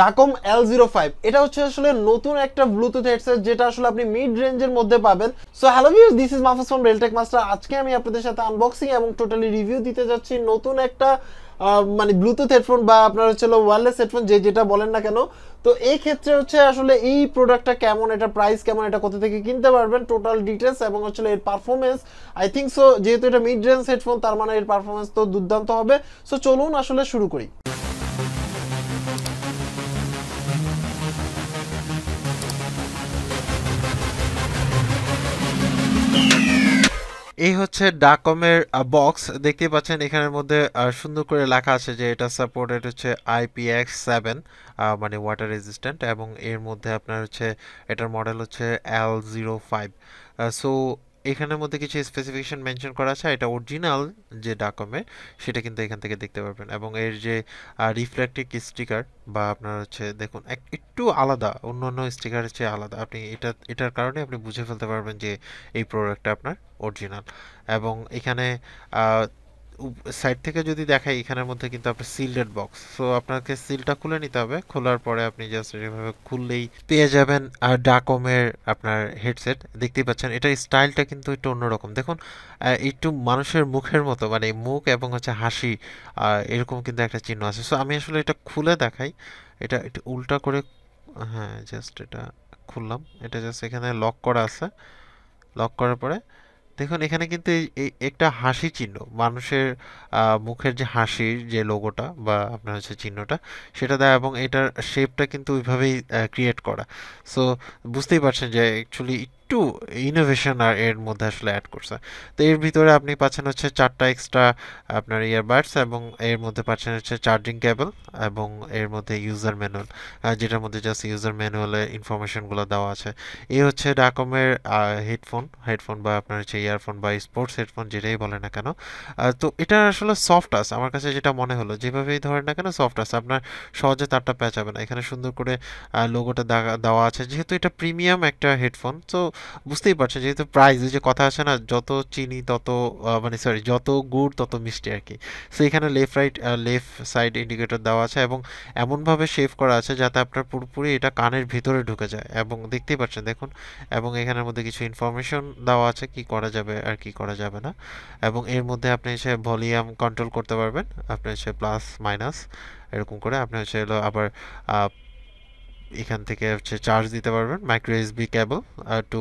ডাকম L zero five এটা হচ্ছে আসলে নতুন একটা ব্লুটুথ হেডসেট যেটা আসলে আপনি মিড রেঞ্জের মধ্যে পাবেন so hello guys this is মাফাস ফ্রম রেলটেক মাস্টার আজকে আমি আপনাদের সাথে আনবক্সিং এবং টোটালি রিভিউ দিতে যাচ্ছি নতুন একটা মানে ব্লুটুথ হেডফোন বা আপনার হচ্ছে ওয়ারলেস হেডফোন যে যেটা বলেন না কেন তো এই ক্ষেত্রে হচ্ছে আসলে এই প্রোডাক্টটা কেমন এটা প্রাইস কেমন এটা কোথা থেকে কিনতে পারবেন টোটাল ডিটেলস এবং হচ্ছে এর পারফরমেন্স আই থিঙ্ক সো যেহেতু এটা মিড রেঞ্জ হেডফোন তার মানে এর পারফরমেন্স তো দুর্দান্ত হবে সো চলুন আসলে শুরু করি এই হচ্ছে ডাকমের বক্স দেখতে পাচ্ছেন এখানের মধ্যে সুন্দর করে লেখা আছে যে এটা সাপোর্টেড হচ্ছে আইপিএক্স সেভেন মানে ওয়াটার রেজিস্ট্যান্ট এবং এর মধ্যে আপনার হচ্ছে এটার মডেল হচ্ছে এল জিরো ফাইভ সো এখানের মধ্যে কিছু স্পেসিফিকেশন মেনশন করা আছে এটা অরিজিনাল যে ডাকমে সেটা কিন্তু এখান থেকে দেখতে পারবেন এবং এর যে রিফ্লেক্টিক স্টিকার বা আপনার হচ্ছে দেখুন একটু আলাদা অন্য অন্য স্টিকারের চেয়ে আলাদা আপনি এটা এটার কারণে আপনি বুঝে ফেলতে পারবেন যে এই প্রোডাক্টটা আপনার অরিজিনাল এবং এখানে সাইড থেকে যদি দেখাই এখানের মধ্যে কিন্তু আপনার সিলডেড বক্স সো আপনাকে সিলটা খুলে নিতে হবে খোলার পরে আপনি জাস্ট এভাবে খুললেই পেয়ে যাবেন আর ডাকমের আপনার হেডসেট দেখতেই পাচ্ছেন এটা স্টাইলটা কিন্তু একটু অন্যরকম দেখুন একটু মানুষের মুখের মতো মানে মুখ এবং হচ্ছে হাসি এরকম কিন্তু একটা চিহ্ন আছে সো আমি আসলে এটা খুলে দেখাই এটা একটু উল্টা করে হ্যাঁ জাস্ট এটা খুললাম এটা জাস্ট এখানে লক করা আছে লক করার পরে দেখুন এখানে কিন্তু একটা হাসি চিহ্ন মানুষের মুখের যে হাসির যে লোগোটা বা আপনার হচ্ছে চিহ্নটা সেটা দেয় এবং এটার শেপটা কিন্তু ওইভাবেই ক্রিয়েট করা সো বুঝতেই পারছেন যে অ্যাকচুয়ালি একটু ইনোভেশন আর এর মধ্যে আসলে অ্যাড করছে তো এর ভিতরে আপনি পাচ্ছেন হচ্ছে চারটা এক্সট্রা আপনার ইয়ারবাডস এবং এর মধ্যে পাচ্ছেন হচ্ছে চার্জিং কেবল এবং এর মধ্যে ইউজার ম্যানুয়াল যেটার মধ্যে জাস্ট ইউজার ম্যানুয়ালে ইনফরমেশনগুলো দেওয়া আছে এই হচ্ছে ডাকমের হেডফোন হেডফোন বা আপনার হচ্ছে ইয়ারফোন বা স্পোর্টস হেডফোন যেটাই বলে না কেন তো এটা আসলে সফট আস আমার কাছে যেটা মনে হলো যেভাবেই ধরেন না কেন সফট আস আপনার সহজে তারটা প্যাঁচাবে না এখানে সুন্দর করে লোগোটা দেওয়া আছে যেহেতু এটা প্রিমিয়াম একটা হেডফোন তো বুঝতেই পারছো যেহেতু প্রাইস যে কথা আছে না যত চিনি তত মানে সরি যত গুড় তত মিষ্টি আর কি সো এখানে left right left side indicator দেওয়া আছে এবং এমনভাবে শেভ করা আছে যাতে আপনার পুরোপুরি এটা কানের ভিতরে ঢুকে যায় এবং দেখতেই পাচ্ছেন দেখুন এবং এখানের মধ্যে কিছু ইনফরমেশন দেওয়া আছে কি করা যাবে আর কি করা যাবে না এবং এর মধ্যে আপনি হচ্ছে ভলিউম কন্ট্রোল করতে পারবেন আপনি হচ্ছে প্লাস মাইনাস এরকম করে আপনি হচ্ছে আবার এখান থেকে হচ্ছে চার্জ দিতে পারবেন micro USB cable to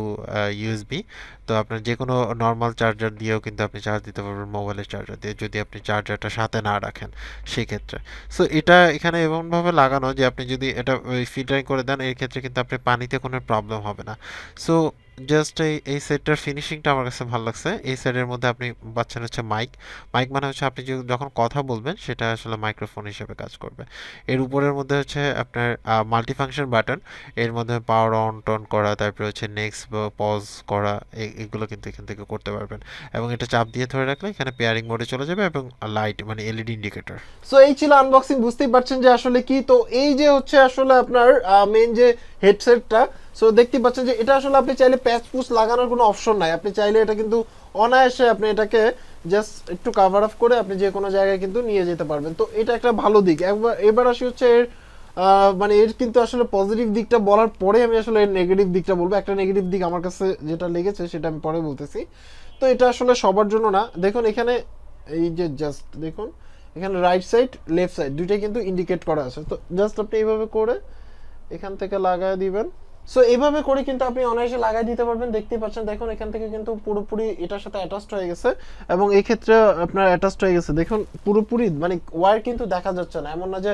USB তো আপনার যে কোনো নর্মাল চার্জার দিয়েও কিন্তু আপনি চার্জ দিতে পারবেন মোবাইলের চার্জার দিয়ে যদি আপনি চার্জারটা সাথে না রাখেন সেক্ষেত্রে সো এটা এখানে এমনভাবে লাগানো যে আপনি যদি এটা ফিল্টারিং করে দেন এর ক্ষেত্রে কিন্তু আপনি পানিতে কোনো প্রবলেম হবে না সো জাস্ট এই এই সেটটার ফিনিশিংটা আমার কাছে ভালো লাগছে এই সেটের মধ্যে আপনি পাচ্ছেন হচ্ছে মাইক মাইক মানে হচ্ছে আপনি যখন কথা বলবেন সেটা আসলে মাইক্রোফোন হিসেবে কাজ করবে এর উপরের মধ্যে হচ্ছে আপনার মাল্টিফাংশন বাটন এর মধ্যে পাওয়ার অন টন করা তারপরে হচ্ছে নেক্সট পজ করা এগুলো কিন্তু এখান থেকে করতে পারবেন এবং এটা চাপ দিয়ে ধরে রাখলে এখানে পেয়ারিং মোডে চলে যাবে এবং লাইট মানে এলইডি ইন্ডিকেটর সো এই ছিল আনবক্সিং বুঝতেই পারছেন যে আসলে কি তো এই যে হচ্ছে আসলে আপনার মেন যে হেডসেটটা সো দেখতে পাচ্ছেন যে এটা আসলে আপনি চাইলে প্যাচ পুচ লাগানোর কোনো অপশন নাই আপনি চাইলে এটা কিন্তু অনায়াসে আপনি এটাকে জাস্ট একটু কাভার আপ করে আপনি যে কোনো জায়গায় কিন্তু নিয়ে যেতে পারবেন তো এটা একটা ভালো দিক একবার এবার আসি হচ্ছে এর মানে এর কিন্তু আসলে পজিটিভ দিকটা বলার পরে আমি আসলে এর নেগেটিভ দিকটা বলবো একটা নেগেটিভ দিক আমার কাছে যেটা লেগেছে সেটা আমি পরে বলতেছি তো এটা আসলে সবার জন্য না দেখুন এখানে এই যে জাস্ট দেখুন এখানে রাইট সাইড লেফট সাইড দুইটাই কিন্তু ইন্ডিকেট করা আছে তো জাস্ট আপনি এইভাবে করে এখান থেকে লাগায় দিবেন সো এইভাবে করে কিন্তু আপনি অনায়াসে লাগাই দিতে পারবেন দেখতেই পাচ্ছেন দেখুন এখান থেকে কিন্তু পুরোপুরি এটার সাথে অ্যাটাচড হয়ে গেছে এবং এই ক্ষেত্রে আপনার অ্যাটাচড হয়ে গেছে দেখুন পুরোপুরি মানে ওয়্যার কিন্তু দেখা যাচ্ছে না এমন না যে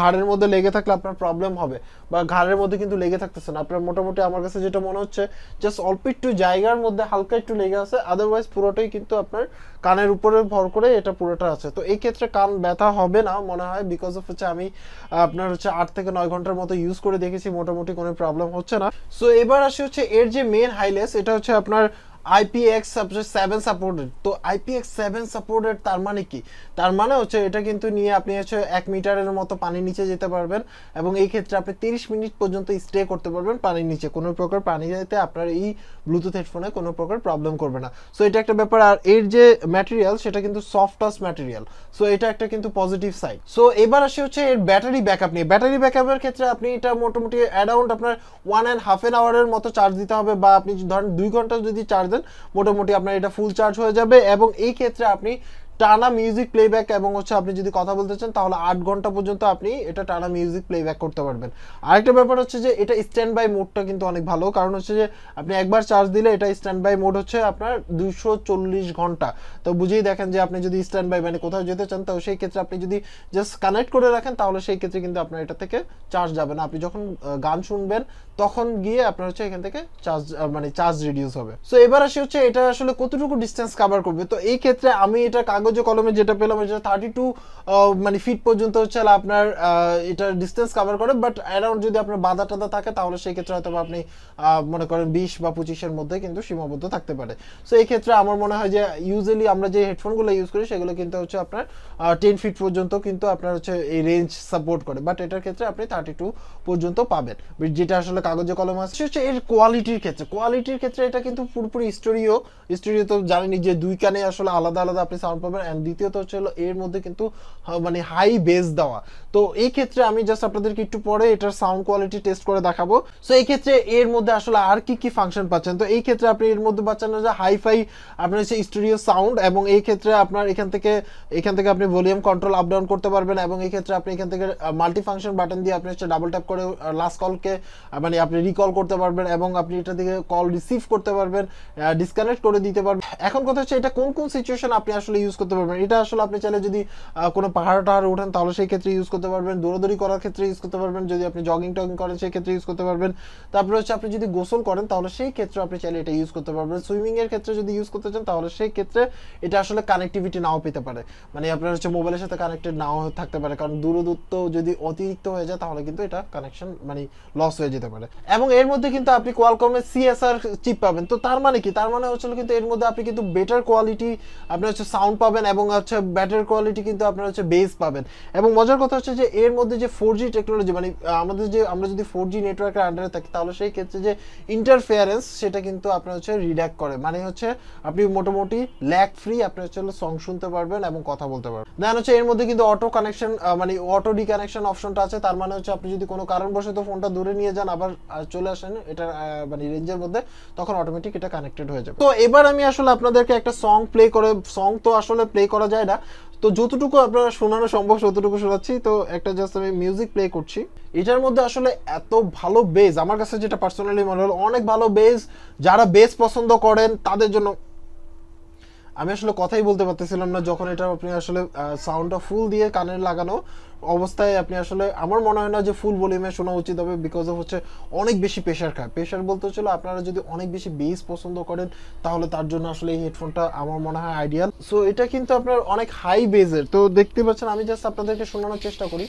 ঘাড়ের মধ্যে লেগে থাকলে আপনার প্রবলেম হবে বা ঘাড়ের মধ্যে কিন্তু লেগে থাকতেছে না আপনার মোটামুটি আমার কাছে যেটা মনে হচ্ছে জাস্ট অল্প একটু জায়গার মধ্যে হালকা একটু লেগে আছে আদারওয়াইজ পুরোটাই কিন্তু আপনার কানের উপরে ভর করে এটা পুরোটা আছে তো এই ক্ষেত্রে কান ব্যথা হবে না মনে হয় বিকজ অফ হচ্ছে আমি আপনার হচ্ছে আট থেকে নয় ঘন্টার মতো ইউজ করে দেখেছি মোটামুটি কোনো প্রবলেম হচ্ছে না সো এবার আসে হচ্ছে এর যে মেন হাইলেস এটা হচ্ছে আপনার IPX7 সাপোর্টেড তো IPX7 সাপোর্টেড তার মানে কি তার মানে হচ্ছে এটা কিন্তু নিয়ে আপনি হচ্ছে এক মিটারের মতো পানির নিচে যেতে পারবেন এবং এই ক্ষেত্রে আপনি 30 মিনিট পর্যন্ত স্টে করতে পারবেন পানির নিচে কোনো প্রকার পানি যেতে আপনার এই ব্লুটুথ হেডফোনে কোনো প্রকার প্রবলেম করবে না সো এটা একটা ব্যাপার আর এর যে ম্যাটেরিয়াল সেটা কিন্তু সফট টাচ ম্যাটেরিয়াল সো এটা একটা কিন্তু পজিটিভ সাইড সো এবার আসে হচ্ছে এর ব্যাটারি ব্যাকআপ নিয়ে ব্যাটারি ব্যাকআপের ক্ষেত্রে আপনি এটা মোটামুটি অ্যারাউন্ড আপনার ওয়ান অ্যান্ড হাফ এন আওয়ারের মতো চার্জ দিতে হবে বা আপনি ধরুন দুই ঘন্টা যদি চার্জ দেন মোটামুটি আপনার এটা ফুল চার্জ হয়ে যাবে এবং এই ক্ষেত্রে আপনি টানা মিউজিক প্লেব্যাক এবং হচ্ছে আপনি যদি কথা বলতে চান তাহলে আট ঘন্টা পর্যন্ত আপনি এটা টানা মিউজিক প্লেব্যাক করতে পারবেন আরেকটা ব্যাপার হচ্ছে যে এটা স্ট্যান্ড বাই মোডটা কিন্তু অনেক ভালো কারণ হচ্ছে যে আপনি একবার চার্জ দিলে এটা স্ট্যান্ড বাই মোড হচ্ছে আপনার দুশো চল্লিশ ঘন্টা তো বুঝেই দেখেন যে আপনি যদি স্ট্যান্ড বাই মানে কোথাও যেতে চান তো সেই ক্ষেত্রে আপনি যদি জাস্ট কানেক্ট করে রাখেন তাহলে সেই ক্ষেত্রে কিন্তু আপনার এটা থেকে চার্জ যাবে না আপনি যখন গান শুনবেন তখন গিয়ে আপনার হচ্ছে এখান থেকে চার্জ মানে চার্জ রিডিউস হবে সো এবার আসি হচ্ছে এটা আসলে কতটুকু ডিস্টেন্স কাভার করবে তো এই ক্ষেত্রে আমি এটা কাগজ কাগজে কলমে যেটা পেলাম এটা থার্টি টু মানে ফিট পর্যন্ত হচ্ছে আপনার এটা ডিস্টেন্স কাভার করে বাট অ্যারাউন্ড যদি আপনার বাধা টাদা থাকে তাহলে সেই ক্ষেত্রে হয়তো আপনি মনে করেন বিশ বা পঁচিশের মধ্যে কিন্তু সীমাবদ্ধ থাকতে পারে সো এই ক্ষেত্রে আমার মনে হয় যে ইউজুয়ালি আমরা যে হেডফোনগুলো ইউজ করি সেগুলো কিন্তু হচ্ছে আপনার টেন ফিট পর্যন্ত কিন্তু আপনার হচ্ছে এই রেঞ্জ সাপোর্ট করে বাট এটার ক্ষেত্রে আপনি থার্টি টু পর্যন্ত পাবেন যেটা আসলে কাগজে কলম আছে হচ্ছে এর কোয়ালিটির ক্ষেত্রে কোয়ালিটির ক্ষেত্রে এটা কিন্তু পুরোপুরি স্টোরিও স্টোরিও তো জানেনি যে দুই কানে আসলে আলাদা আলাদা আপনি সাউন্ড পাবেন অ্যান্ড দ্বিতীয়ত হচ্ছে হলো এর মধ্যে কিন্তু হ্যাঁ, মানে হাই বেস দেওয়া তো এই ক্ষেত্রে আমি জাস্ট আপনাদেরকে একটু পরে এটার সাউন্ড কোয়ালিটি টেস্ট করে দেখাবো সো এই ক্ষেত্রে এর মধ্যে আসলে আর কি কি ফাংশন পাচ্ছেন তো এই ক্ষেত্রে আপনি এর মধ্যে পাচ্ছেন যে হাইফাই আপনার হচ্ছে স্টুডিও সাউন্ড এবং এই ক্ষেত্রে আপনার এখান থেকে এখান থেকে আপনি ভলিউম কন্ট্রোল আপ ডাউন করতে পারবেন এবং এই ক্ষেত্রে আপনি এখান থেকে মাল্টি ফাংশন বাটন দিয়ে আপনি হচ্ছে ডাবল ট্যাপ করে লাস্ট কলকে মানে আপনি রিকল করতে পারবেন এবং আপনি এটা থেকে কল রিসিভ করতে পারবেন ডিসকানেক্ট করে দিতে পারবেন এখন কথা হচ্ছে এটা কোন কোন সিচুয়েশন আপনি আসলে ইউজ করতে পারবেন এটা আসলে আপনি চাইলে যদি কোনো পাহাড় টাহাড় ওঠেন তাহলে সেই ক্ষেত্রে ইউজ করতে পারবেন দৌড়াদৌড়ি করার ক্ষেত্রে ইউজ করতে পারবেন যদি আপনি জগিং টগিং করেন সেই ক্ষেত্রে ইউজ করতে পারবেন তারপরে হচ্ছে আপনি যদি গোসল করেন তাহলে সেই ক্ষেত্রে আপনি চাইলে এটা ইউজ করতে পারবেন সুইমিংয়ের ক্ষেত্রে যদি ইউজ করতে চান তাহলে সেই ক্ষেত্রে এটা আসলে কানেক্টিভিটি নাও পেতে পারে মানে আপনার হচ্ছে মোবাইলের সাথে কানেক্টেড নাও থাকতে পারে কারণ দূরদূরত্ব যদি অতিরিক্ত হয়ে যায় তাহলে কিন্তু এটা কানেকশন মানে লস হয়ে যেতে পারে এবং এর মধ্যে কিন্তু আপনি কোয়ালকমের সিএসআর চিপ পাবেন তো তার মানে কি তার মানে হচ্ছে কিন্তু এর মধ্যে আপনি কিন্তু বেটার কোয়ালিটি আপনার হচ্ছে সাউন্ড পাবেন পাবেন এবং হচ্ছে ব্যাটারি কোয়ালিটি কিন্তু আপনারা হচ্ছে বেস পাবেন এবং মজার কথা হচ্ছে যে এর মধ্যে যে ফোর জি টেকনোলজি মানে আমাদের যে আমরা যদি ফোর জি নেটওয়ার্কের আন্ডারে থাকি তাহলে সেই ক্ষেত্রে যে ইন্টারফেয়ারেন্স সেটা কিন্তু আপনার হচ্ছে রিডাক্ট করে মানে হচ্ছে আপনি মোটামুটি ল্যাক ফ্রি আপনার হচ্ছে সং শুনতে পারবেন এবং কথা বলতে পারবেন দেন হচ্ছে এর মধ্যে কিন্তু অটো কানেকশন মানে অটো ডিকানেকশন অপশনটা আছে তার মানে হচ্ছে আপনি যদি কোনো কারণবশত ফোনটা দূরে নিয়ে যান আবার চলে আসেন এটা মানে রেঞ্জের মধ্যে তখন অটোমেটিক এটা কানেক্টেড হয়ে যাবে তো এবার আমি আসলে আপনাদেরকে একটা সং প্লে করে সং তো আসলে আসলে প্লে করা যায় না তো যতটুকু আপনারা শোনানো সম্ভব ততটুকু শোনাচ্ছি তো একটা জাস্ট আমি মিউজিক প্লে করছি এটার মধ্যে আসলে এত ভালো বেজ আমার কাছে যেটা পার্সোনালি মনে হলো অনেক ভালো বেজ যারা বেজ পছন্দ করেন তাদের জন্য আমি আসলে কথাই বলতে পারতেছিলাম না যখন এটা আপনি আসলে সাউন্ডটা ফুল দিয়ে কানের লাগানো অবস্থায় আপনি আসলে আমার মনে হয় না যে ফুল ভলিউমে শোনা উচিত হবে বিকজ অফ হচ্ছে অনেক বেশি প্রেশার খায় প্রেশার বলতে হচ্ছিল আপনারা যদি অনেক বেশি বেস পছন্দ করেন তাহলে তার জন্য আসলে এই হেডফোনটা আমার মনে হয় আইডিয়াল সো এটা কিন্তু আপনার অনেক হাই বেজের তো দেখতে পাচ্ছেন আমি জাস্ট আপনাদেরকে শোনানোর চেষ্টা করি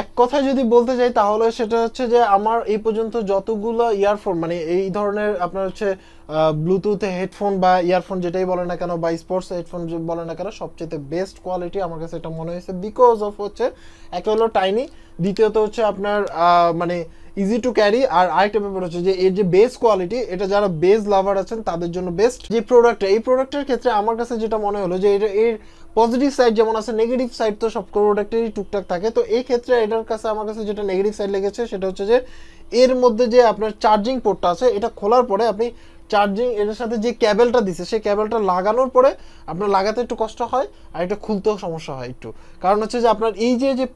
এক কথায় যদি বলতে চাই তাহলে সেটা হচ্ছে যে আমার এই পর্যন্ত যতগুলো ইয়ারফোন মানে এই ধরনের আপনার হচ্ছে ব্লুটুথ হেডফোন বা ইয়ারফোন যেটাই বলে না কেন বা স্পোর্টস হেডফোন বলে না কেন সবচেয়ে বেস্ট কোয়ালিটি আমার কাছে এটা মনে হয়েছে বিকজ অফ হচ্ছে একটা হলো টাইনি দ্বিতীয়ত হচ্ছে আপনার মানে ইজি টু ক্যারি আর আরেকটা ব্যাপার হচ্ছে যে এর যে বেস কোয়ালিটি এটা যারা বেস লাভার আছেন তাদের জন্য বেস্ট যে প্রোডাক্টটা এই প্রোডাক্টের ক্ষেত্রে আমার কাছে যেটা মনে হলো যে এটা এর পজিটিভ সাইড যেমন আছে নেগেটিভ সাইড তো সব প্রোডাক্টেরই টুকটাক থাকে তো এই ক্ষেত্রে এটার কাছে আমার কাছে যেটা নেগেটিভ সাইড লেগেছে সেটা হচ্ছে যে এর মধ্যে যে আপনার চার্জিং পোর্টটা আছে এটা খোলার পরে আপনি চার্জিং এটার সাথে যে ক্যাবেলটা দিছে সেই ক্যাবেলটা লাগানোর পরে আপনার লাগাতে একটু কষ্ট হয় আর এটা খুলতেও সমস্যা হয় একটু কারণ হচ্ছে যে আপনার এই যে যে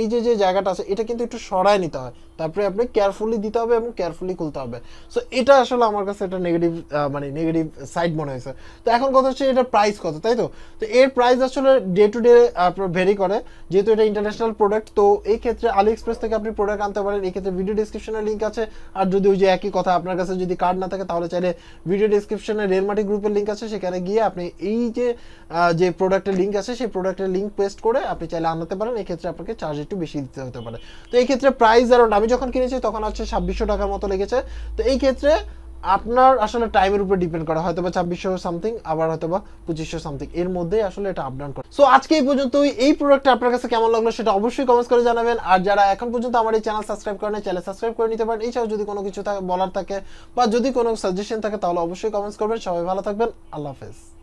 এই যে যে জায়গাটা আছে এটা কিন্তু একটু সরায় নিতে হয় তারপরে আপনি কেয়ারফুলি দিতে হবে এবং কেয়ারফুলি খুলতে হবে সো এটা আসলে আমার কাছে একটা নেগেটিভ মানে নেগেটিভ সাইড মনে হয়েছে তো এখন কথা হচ্ছে এটার প্রাইস কত তাই তো তো এর প্রাইস আসলে ডে টু ডে আপনার ভেরি করে যেহেতু এটা ইন্টারন্যাশনাল প্রোডাক্ট তো এই ক্ষেত্রে আলি এক্সপ্রেস থেকে আপনি প্রোডাক্ট আনতে পারেন এই ক্ষেত্রে ভিডিও ডিসক্রিপশনে লিঙ্ক আছে আর যদি ওই যে একই কথা আপনার কাছে যদি কার্ড না থাকে তাহলে চাইলে ভিডিও ডিসক্রিপশনে রেলমাটি গ্রুপের লিঙ্ক আছে সেখানে গিয়ে আপনি এই যে যে প্রোডাক্টের লিঙ্ক আছে সেই প্রোডাক্টের লিঙ্ক পেস্ট করে আপনি চাইলে আনাতে পারেন এক্ষেত্রে আপনাকে চার্জ একটু বেশি দিতে হতে পারে তো এই ক্ষেত্রে প্রাইস আর আমি যখন কিনেছি তখন হচ্ছে ছাব্বিশশো টাকার মতো লেগেছে তো এই ক্ষেত্রে আপনার আসলে টাইমের উপর ডিপেন্ড করা হয়তো বা ছাব্বিশশো সামথিং আবার হয়তো বা পঁচিশশো সামথিং এর মধ্যে আসলে এটা আপডাউন করে সো আজকে এই পর্যন্ত এই প্রোডাক্টটা আপনার কাছে কেমন লাগলো সেটা অবশ্যই কমেন্ট করে জানাবেন আর যারা এখন পর্যন্ত আমার এই চ্যানেল সাবস্ক্রাইব করেন চ্যানেল সাবস্ক্রাইব করে নিতে পারেন এছাড়াও যদি কোনো কিছু বলার থাকে বা যদি কোনো সাজেশন থাকে তাহলে অবশ্যই কমেন্টস করবেন সবাই ভালো থাকবেন আল্লাহ হাফেজ